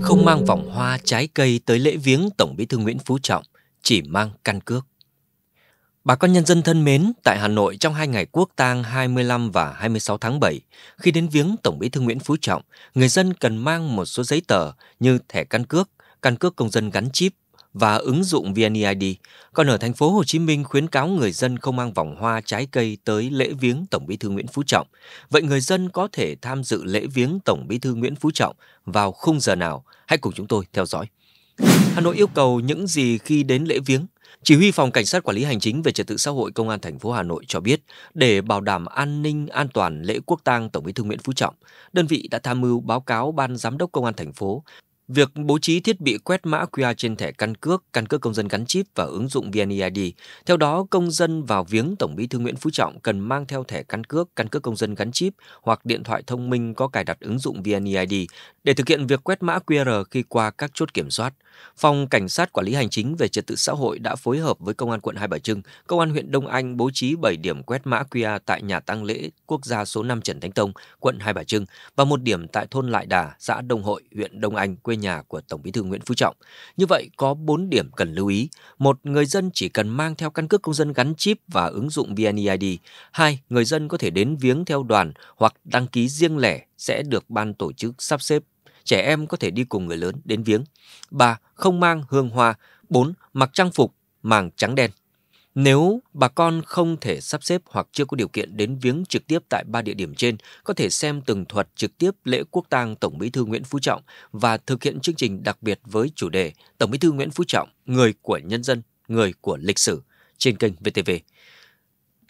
Không mang vòng hoa trái cây tới lễ viếng Tổng bí thư Nguyễn Phú Trọng, chỉ mang căn cước. Bà con nhân dân thân mến, tại Hà Nội trong hai ngày quốc tang 25 và 26 tháng 7, khi đến viếng Tổng bí thư Nguyễn Phú Trọng, người dân cần mang một số giấy tờ như thẻ căn cước, căn cước công dân gắn chip, và ứng dụng VNEID. Còn ở thành phố Hồ Chí Minh khuyến cáo người dân không mang vòng hoa trái cây tới lễ viếng Tổng Bí thư Nguyễn Phú Trọng. Vậy người dân có thể tham dự lễ viếng Tổng Bí thư Nguyễn Phú Trọng vào khung giờ nào? Hãy cùng chúng tôi theo dõi. Hà Nội yêu cầu những gì khi đến lễ viếng? Chỉ huy phòng cảnh sát quản lý hành chính về trật tự xã hội công an thành phố Hà Nội cho biết, để bảo đảm an ninh an toàn lễ quốc tang Tổng Bí thư Nguyễn Phú Trọng, đơn vị đã tham mưu báo cáo ban giám đốc công an thành phố Việc bố trí thiết bị quét mã QR trên thẻ căn cước, căn cước công dân gắn chip và ứng dụng VNeID. Theo đó, công dân vào viếng Tổng Bí thư Nguyễn Phú Trọng cần mang theo thẻ căn cước, căn cước công dân gắn chip hoặc điện thoại thông minh có cài đặt ứng dụng VNeID để thực hiện việc quét mã QR khi qua các chốt kiểm soát. Phòng Cảnh sát Quản lý Hành chính về Trật tự xã hội đã phối hợp với Công an quận Hai Bà Trưng, Công an huyện Đông Anh bố trí 7 điểm quét mã QR tại nhà tăng lễ quốc gia số 5 Trần Thánh Tông, quận Hai Bà Trưng và một điểm tại thôn Lại Đà, xã Đông Hội, huyện Đông Anh, quê nhà của Tổng bí thư Nguyễn Phú Trọng. Như vậy, có 4 điểm cần lưu ý. Một, người dân chỉ cần mang theo căn cước công dân gắn chip và ứng dụng VNeid. Hai, người dân có thể đến viếng theo đoàn hoặc đăng ký riêng lẻ sẽ được ban tổ chức sắp xếp trẻ em có thể đi cùng người lớn đến viếng. 3. Không mang hương hoa. 4. Mặc trang phục, màng trắng đen. Nếu bà con không thể sắp xếp hoặc chưa có điều kiện đến viếng trực tiếp tại ba địa điểm trên, có thể xem tường thuật trực tiếp lễ quốc tang Tổng Bí thư Nguyễn Phú Trọng và thực hiện chương trình đặc biệt với chủ đề Tổng Bí thư Nguyễn Phú Trọng, người của nhân dân, người của lịch sử trên kênh VTV.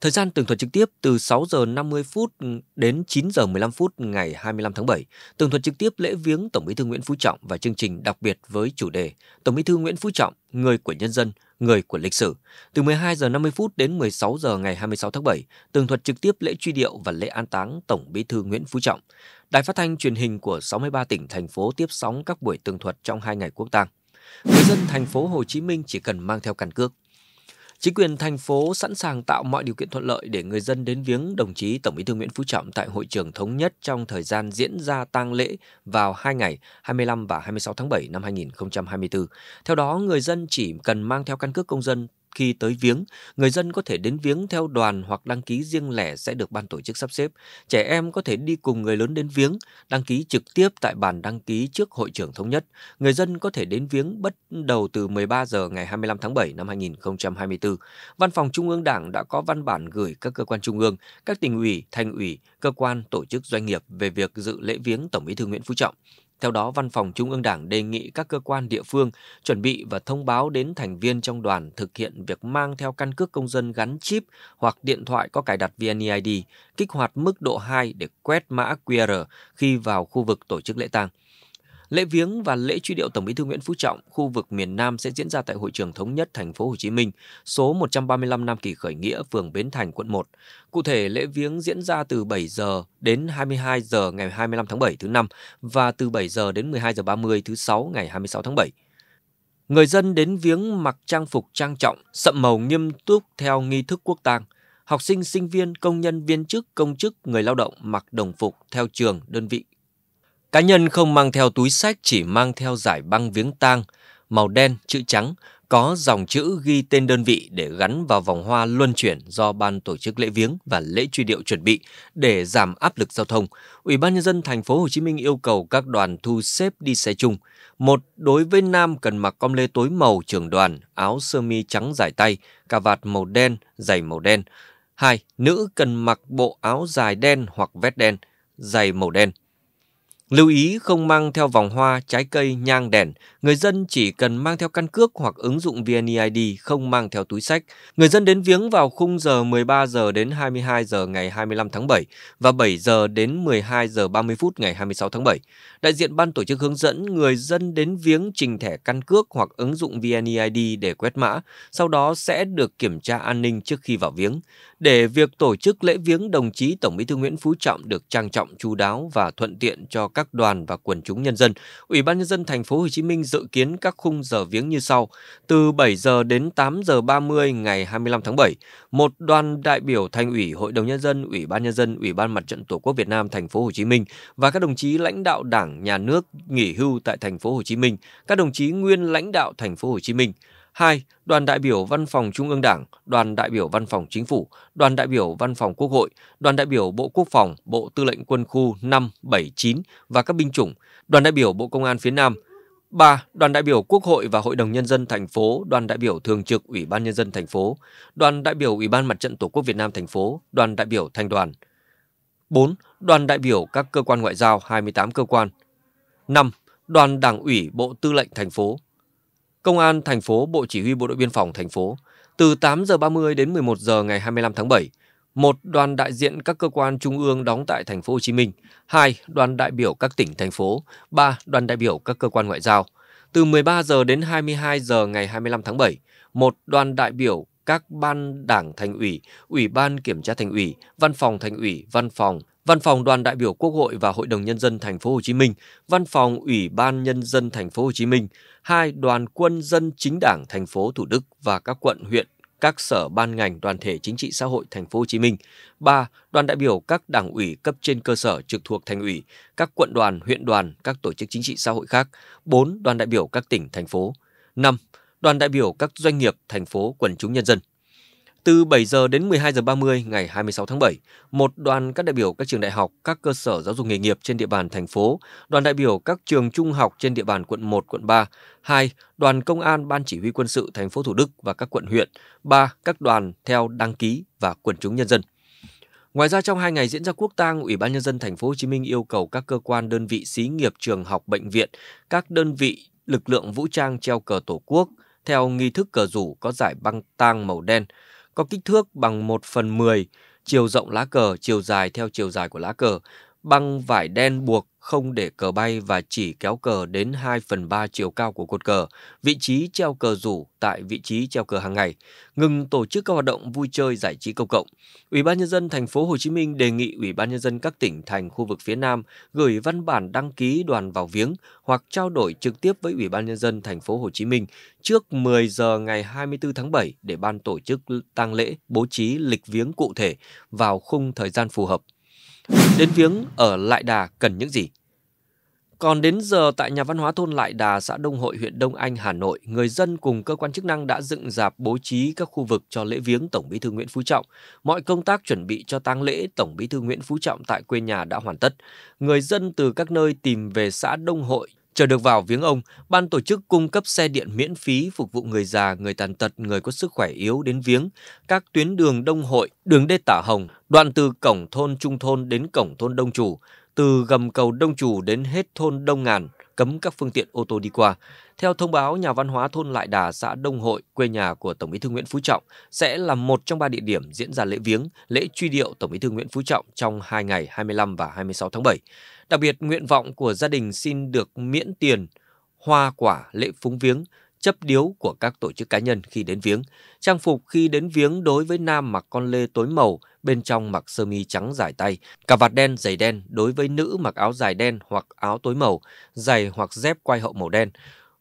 Thời gian tường thuật trực tiếp từ 6 giờ 50 phút đến 9 giờ 15 phút ngày 25 tháng 7, tường thuật trực tiếp lễ viếng Tổng Bí thư Nguyễn Phú Trọng và chương trình đặc biệt với chủ đề Tổng Bí thư Nguyễn Phú Trọng, người của nhân dân, người của lịch sử. Từ 12 giờ 50 phút đến 16 giờ ngày 26 tháng 7, tường thuật trực tiếp lễ truy điệu và lễ an táng Tổng Bí thư Nguyễn Phú Trọng. Đài phát thanh truyền hình của 63 tỉnh thành phố tiếp sóng các buổi tường thuật trong hai ngày quốc tang. Người dân thành phố Hồ Chí Minh chỉ cần mang theo căn cước Chính quyền thành phố sẵn sàng tạo mọi điều kiện thuận lợi để người dân đến viếng đồng chí Tổng Bí thư Nguyễn Phú Trọng tại hội trường thống nhất trong thời gian diễn ra tang lễ vào 2 ngày 25 và 26 tháng 7 năm 2024. Theo đó, người dân chỉ cần mang theo căn cước công dân khi tới viếng, người dân có thể đến viếng theo đoàn hoặc đăng ký riêng lẻ sẽ được ban tổ chức sắp xếp. Trẻ em có thể đi cùng người lớn đến viếng, đăng ký trực tiếp tại bàn đăng ký trước hội trưởng thống nhất. Người dân có thể đến viếng bắt đầu từ 13 giờ ngày 25 tháng 7 năm 2024. Văn phòng Trung ương Đảng đã có văn bản gửi các cơ quan trung ương, các tỉnh ủy, thành ủy, cơ quan, tổ chức doanh nghiệp về việc dự lễ viếng Tổng Bí thư Nguyễn Phú Trọng. Theo đó, Văn phòng Trung ương Đảng đề nghị các cơ quan địa phương chuẩn bị và thông báo đến thành viên trong đoàn thực hiện việc mang theo căn cước công dân gắn chip hoặc điện thoại có cài đặt VNeID, kích hoạt mức độ 2 để quét mã QR khi vào khu vực tổ chức lễ tang. Lễ viếng và lễ truy điệu Tổng Bí thư Nguyễn Phú Trọng khu vực miền Nam sẽ diễn ra tại hội trường thống nhất thành phố Hồ Chí Minh, số 135 Nam Kỳ khởi nghĩa, phường Bến Thành, quận 1. Cụ thể, lễ viếng diễn ra từ 7 giờ đến 22 giờ ngày 25 tháng 7 thứ năm và từ 7 giờ đến 12 giờ 30 thứ sáu ngày 26 tháng 7. Người dân đến viếng mặc trang phục trang trọng, sậm màu nghiêm túc theo nghi thức quốc tang. Học sinh, sinh viên, công nhân, viên chức, công chức, người lao động mặc đồng phục theo trường, đơn vị Cá nhân không mang theo túi sách chỉ mang theo giải băng viếng tang, màu đen, chữ trắng, có dòng chữ ghi tên đơn vị để gắn vào vòng hoa luân chuyển do ban tổ chức lễ viếng và lễ truy điệu chuẩn bị để giảm áp lực giao thông. Ủy ban nhân dân thành phố Hồ Chí Minh yêu cầu các đoàn thu xếp đi xe chung. Một, đối với nam cần mặc com lê tối màu trường đoàn, áo sơ mi trắng dài tay, cà vạt màu đen, giày màu đen. Hai, nữ cần mặc bộ áo dài đen hoặc vest đen, giày màu đen. Lưu ý không mang theo vòng hoa, trái cây, nhang, đèn. Người dân chỉ cần mang theo căn cước hoặc ứng dụng VNEID, không mang theo túi sách. Người dân đến viếng vào khung giờ 13 giờ đến 22 giờ ngày 25 tháng 7 và 7 giờ đến 12 giờ 30 phút ngày 26 tháng 7. Đại diện ban tổ chức hướng dẫn người dân đến viếng trình thẻ căn cước hoặc ứng dụng VNEID để quét mã, sau đó sẽ được kiểm tra an ninh trước khi vào viếng. Để việc tổ chức lễ viếng đồng chí Tổng Bí thư Nguyễn Phú Trọng được trang trọng chu đáo và thuận tiện cho các đoàn và quần chúng nhân dân, Ủy ban nhân dân thành phố Hồ Chí Minh dự kiến các khung giờ viếng như sau: từ 7 giờ đến 8 giờ 30 ngày 25 tháng 7, một đoàn đại biểu Thành ủy, Hội đồng nhân dân, Ủy ban nhân dân, Ủy ban Mặt trận Tổ quốc Việt Nam thành phố Hồ Chí Minh và các đồng chí lãnh đạo Đảng, nhà nước nghỉ hưu tại thành phố Hồ Chí Minh, các đồng chí nguyên lãnh đạo thành phố Hồ Chí Minh 2. Đoàn đại biểu Văn phòng Trung ương Đảng, Đoàn đại biểu Văn phòng Chính phủ, Đoàn đại biểu Văn phòng Quốc hội, Đoàn đại biểu Bộ Quốc phòng, Bộ Tư lệnh Quân khu 579 và các binh chủng, Đoàn đại biểu Bộ Công an phía Nam. 3. Đoàn đại biểu Quốc hội và Hội đồng nhân dân thành phố, Đoàn đại biểu Thường trực Ủy ban nhân dân thành phố, Đoàn đại biểu Ủy ban Mặt trận Tổ quốc Việt Nam thành phố, Đoàn đại biểu Thành đoàn. 4. Đoàn đại biểu các cơ quan ngoại giao 28 cơ quan. 5. Đoàn Đảng ủy Bộ Tư lệnh thành phố. Công an thành phố, Bộ Chỉ huy Bộ đội Biên phòng thành phố, từ 8 giờ 30 đến 11 giờ ngày 25 tháng 7, một đoàn đại diện các cơ quan trung ương đóng tại thành phố Hồ Chí Minh, hai đoàn đại biểu các tỉnh thành phố, ba đoàn đại biểu các cơ quan ngoại giao. Từ 13 giờ đến 22 giờ ngày 25 tháng 7, một đoàn đại biểu các ban đảng thành ủy, ủy ban kiểm tra thành ủy, văn phòng thành ủy, văn phòng Văn phòng Đoàn đại biểu Quốc hội và Hội đồng nhân dân thành phố Hồ Chí Minh, Văn phòng Ủy ban nhân dân thành phố Hồ Chí Minh, hai Đoàn quân dân chính đảng thành phố Thủ Đức và các quận huyện các sở ban ngành đoàn thể chính trị xã hội thành phố Hồ Chí Minh. 3. Đoàn đại biểu các đảng ủy cấp trên cơ sở trực thuộc thành ủy, các quận đoàn, huyện đoàn, các tổ chức chính trị xã hội khác. 4. Đoàn đại biểu các tỉnh thành phố. 5. Đoàn đại biểu các doanh nghiệp thành phố quần chúng nhân dân. Từ 7 giờ đến 12 giờ 30 ngày 26 tháng 7, một đoàn các đại biểu các trường đại học, các cơ sở giáo dục nghề nghiệp trên địa bàn thành phố, đoàn đại biểu các trường trung học trên địa bàn quận 1, quận 3, 2, đoàn công an ban chỉ huy quân sự thành phố Thủ Đức và các quận huyện, 3, các đoàn theo đăng ký và quần chúng nhân dân. Ngoài ra trong hai ngày diễn ra quốc tang, Ủy ban nhân dân thành phố Hồ Chí Minh yêu cầu các cơ quan đơn vị xí nghiệp trường học bệnh viện, các đơn vị lực lượng vũ trang treo cờ Tổ quốc theo nghi thức cờ rủ có giải băng tang màu đen, có kích thước bằng 1 phần 10 chiều rộng lá cờ, chiều dài theo chiều dài của lá cờ băng vải đen buộc không để cờ bay và chỉ kéo cờ đến 2 phần 3 chiều cao của cột cờ, vị trí treo cờ rủ tại vị trí treo cờ hàng ngày, ngừng tổ chức các hoạt động vui chơi giải trí công cộng. Ủy ban nhân dân thành phố Hồ Chí Minh đề nghị Ủy ban nhân dân các tỉnh thành khu vực phía Nam gửi văn bản đăng ký đoàn vào viếng hoặc trao đổi trực tiếp với Ủy ban nhân dân thành phố Hồ Chí Minh trước 10 giờ ngày 24 tháng 7 để ban tổ chức tang lễ bố trí lịch viếng cụ thể vào khung thời gian phù hợp đến viếng ở Lại Đà cần những gì. Còn đến giờ tại nhà văn hóa thôn Lại Đà, xã Đông Hội, huyện Đông Anh, Hà Nội, người dân cùng cơ quan chức năng đã dựng dạp bố trí các khu vực cho lễ viếng Tổng Bí thư Nguyễn Phú Trọng. Mọi công tác chuẩn bị cho tang lễ Tổng Bí thư Nguyễn Phú Trọng tại quê nhà đã hoàn tất. Người dân từ các nơi tìm về xã Đông Hội Chờ được vào viếng ông, ban tổ chức cung cấp xe điện miễn phí phục vụ người già, người tàn tật, người có sức khỏe yếu đến viếng. Các tuyến đường Đông Hội, đường Đê Tả Hồng, đoạn từ cổng thôn Trung Thôn đến cổng thôn Đông Chủ, từ gầm cầu Đông Chủ đến hết thôn Đông Ngàn, cấm các phương tiện ô tô đi qua. Theo thông báo, nhà văn hóa thôn Lại Đà, xã Đông Hội, quê nhà của Tổng bí thư Nguyễn Phú Trọng, sẽ là một trong ba địa điểm diễn ra lễ viếng, lễ truy điệu Tổng bí thư Nguyễn Phú Trọng trong hai ngày 25 và 26 tháng 7. Đặc biệt, nguyện vọng của gia đình xin được miễn tiền, hoa quả, lễ phúng viếng, chấp điếu của các tổ chức cá nhân khi đến viếng. Trang phục khi đến viếng đối với nam mặc con lê tối màu, bên trong mặc sơ mi trắng dài tay, cà vạt đen, giày đen đối với nữ mặc áo dài đen hoặc áo tối màu, giày hoặc dép quai hậu màu đen.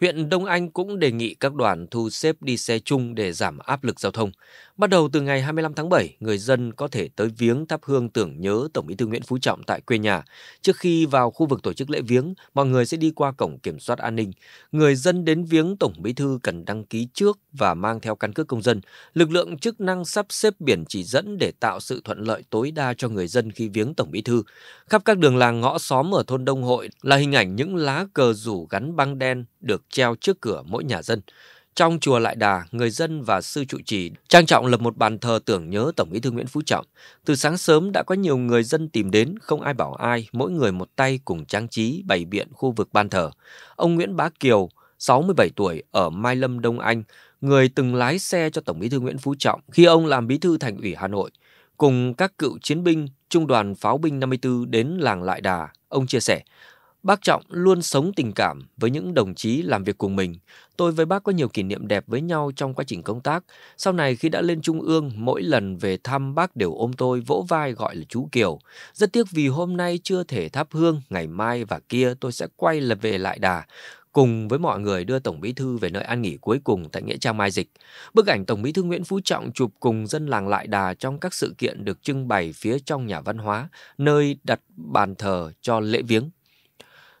Huyện Đông Anh cũng đề nghị các đoàn thu xếp đi xe chung để giảm áp lực giao thông. Bắt đầu từ ngày 25 tháng 7, người dân có thể tới viếng thắp hương tưởng nhớ Tổng Bí thư Nguyễn Phú Trọng tại quê nhà. Trước khi vào khu vực tổ chức lễ viếng, mọi người sẽ đi qua cổng kiểm soát an ninh. Người dân đến viếng Tổng Bí thư cần đăng ký trước và mang theo căn cước công dân. Lực lượng chức năng sắp xếp biển chỉ dẫn để tạo sự thuận lợi tối đa cho người dân khi viếng Tổng Bí thư. Khắp các đường làng ngõ xóm ở thôn Đông Hội là hình ảnh những lá cờ rủ gắn băng đen được treo trước cửa mỗi nhà dân. Trong chùa Lại Đà, người dân và sư trụ trì trang trọng lập một bàn thờ tưởng nhớ Tổng Bí thư Nguyễn Phú Trọng. Từ sáng sớm đã có nhiều người dân tìm đến, không ai bảo ai, mỗi người một tay cùng trang trí bày biện khu vực ban thờ. Ông Nguyễn Bá Kiều, 67 tuổi ở Mai Lâm Đông Anh, người từng lái xe cho Tổng Bí thư Nguyễn Phú Trọng khi ông làm Bí thư Thành ủy Hà Nội, cùng các cựu chiến binh trung đoàn pháo binh 54 đến làng Lại Đà, ông chia sẻ, Bác Trọng luôn sống tình cảm với những đồng chí làm việc cùng mình. Tôi với bác có nhiều kỷ niệm đẹp với nhau trong quá trình công tác. Sau này khi đã lên Trung ương, mỗi lần về thăm bác đều ôm tôi vỗ vai gọi là chú Kiều. Rất tiếc vì hôm nay chưa thể thắp hương, ngày mai và kia tôi sẽ quay lập về lại đà cùng với mọi người đưa Tổng Bí Thư về nơi an nghỉ cuối cùng tại Nghĩa Trang Mai Dịch. Bức ảnh Tổng Bí Thư Nguyễn Phú Trọng chụp cùng dân làng Lại Đà trong các sự kiện được trưng bày phía trong nhà văn hóa, nơi đặt bàn thờ cho lễ viếng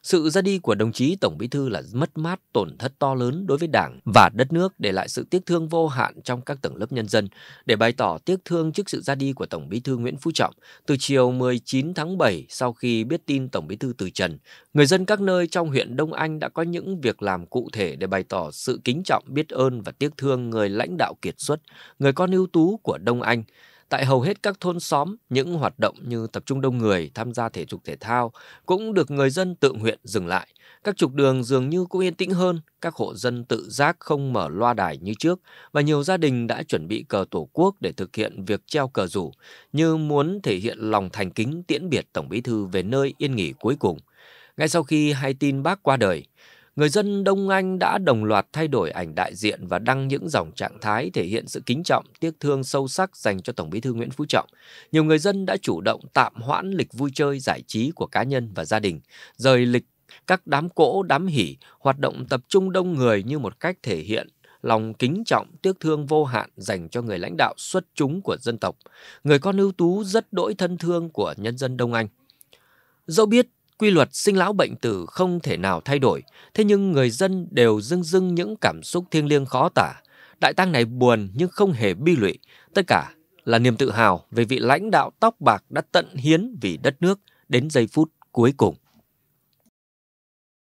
sự ra đi của đồng chí Tổng Bí Thư là mất mát tổn thất to lớn đối với Đảng và đất nước để lại sự tiếc thương vô hạn trong các tầng lớp nhân dân. Để bày tỏ tiếc thương trước sự ra đi của Tổng Bí Thư Nguyễn Phú Trọng, từ chiều 19 tháng 7 sau khi biết tin Tổng Bí Thư từ trần, người dân các nơi trong huyện Đông Anh đã có những việc làm cụ thể để bày tỏ sự kính trọng, biết ơn và tiếc thương người lãnh đạo kiệt xuất, người con ưu tú của Đông Anh. Tại hầu hết các thôn xóm, những hoạt động như tập trung đông người, tham gia thể dục thể thao cũng được người dân tự nguyện dừng lại. Các trục đường dường như cũng yên tĩnh hơn, các hộ dân tự giác không mở loa đài như trước và nhiều gia đình đã chuẩn bị cờ tổ quốc để thực hiện việc treo cờ rủ như muốn thể hiện lòng thành kính tiễn biệt Tổng Bí Thư về nơi yên nghỉ cuối cùng. Ngay sau khi hay tin bác qua đời, người dân Đông Anh đã đồng loạt thay đổi ảnh đại diện và đăng những dòng trạng thái thể hiện sự kính trọng, tiếc thương sâu sắc dành cho Tổng bí thư Nguyễn Phú Trọng. Nhiều người dân đã chủ động tạm hoãn lịch vui chơi giải trí của cá nhân và gia đình, rời lịch các đám cỗ, đám hỉ, hoạt động tập trung đông người như một cách thể hiện lòng kính trọng, tiếc thương vô hạn dành cho người lãnh đạo xuất chúng của dân tộc, người con ưu tú rất đỗi thân thương của nhân dân Đông Anh. Dẫu biết Quy luật sinh lão bệnh tử không thể nào thay đổi, thế nhưng người dân đều dưng dưng những cảm xúc thiêng liêng khó tả. Đại tang này buồn nhưng không hề bi lụy, tất cả là niềm tự hào về vị lãnh đạo tóc bạc đã tận hiến vì đất nước đến giây phút cuối cùng.